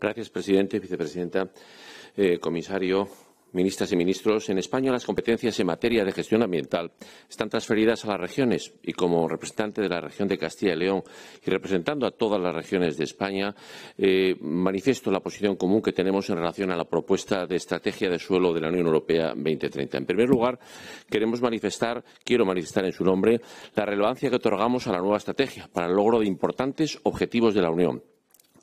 Gracias, presidente, vicepresidenta, eh, comisario ministras y ministros, en España las competencias en materia de gestión ambiental están transferidas a las regiones y como representante de la región de Castilla y León y representando a todas las regiones de España, eh, manifiesto la posición común que tenemos en relación a la propuesta de estrategia de suelo de la Unión Europea 2030. En primer lugar, queremos manifestar, quiero manifestar en su nombre, la relevancia que otorgamos a la nueva estrategia para el logro de importantes objetivos de la Unión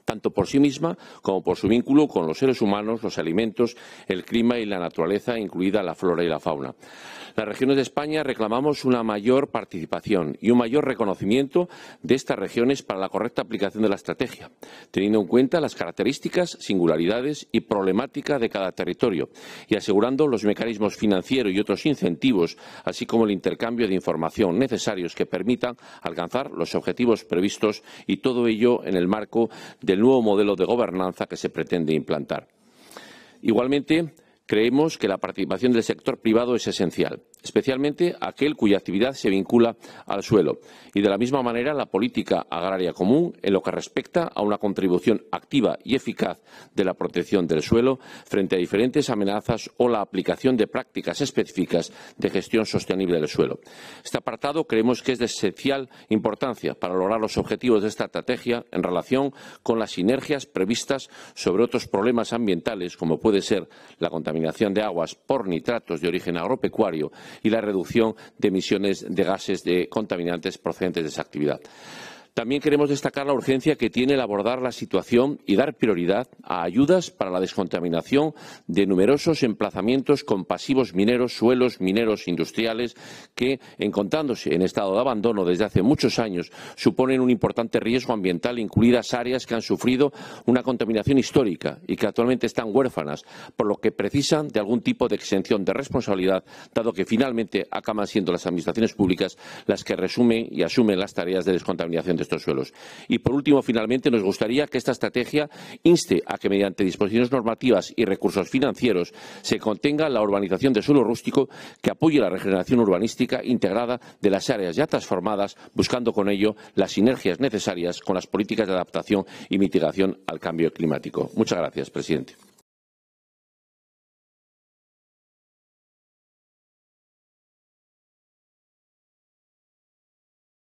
tanto por sí misma como por su vínculo con los seres humanos, los alimentos, el clima y la naturaleza, incluida la flora y la fauna. Las regiones de España reclamamos una mayor participación y un mayor reconocimiento de estas regiones para la correcta aplicación de la estrategia, teniendo en cuenta las características, singularidades y problemática de cada territorio y asegurando los mecanismos financieros y otros incentivos, así como el intercambio de información necesarios que permitan alcanzar los objetivos previstos y todo ello en el marco del el nuevo modelo de gobernanza que se pretende implantar. Igualmente, Creemos que la participación del sector privado es esencial, especialmente aquel cuya actividad se vincula al suelo, y de la misma manera la política agraria común en lo que respecta a una contribución activa y eficaz de la protección del suelo frente a diferentes amenazas o la aplicación de prácticas específicas de gestión sostenible del suelo. Este apartado creemos que es de esencial importancia para lograr los objetivos de esta estrategia en relación con las sinergias previstas sobre otros problemas ambientales como puede ser la contaminación contaminación de aguas por nitratos de origen agropecuario y la reducción de emisiones de gases de contaminantes procedentes de esa actividad. También queremos destacar la urgencia que tiene el abordar la situación y dar prioridad a ayudas para la descontaminación de numerosos emplazamientos con pasivos mineros, suelos mineros industriales que, encontrándose en estado de abandono desde hace muchos años, suponen un importante riesgo ambiental, incluidas áreas que han sufrido una contaminación histórica y que actualmente están huérfanas, por lo que precisan de algún tipo de exención de responsabilidad, dado que finalmente acaban siendo las administraciones públicas las que resumen y asumen las tareas de descontaminación y por último, finalmente, nos gustaría que esta estrategia inste a que mediante disposiciones normativas y recursos financieros se contenga la urbanización de suelo rústico que apoye la regeneración urbanística integrada de las áreas ya transformadas, buscando con ello las sinergias necesarias con las políticas de adaptación y mitigación al cambio climático. Muchas gracias, presidente.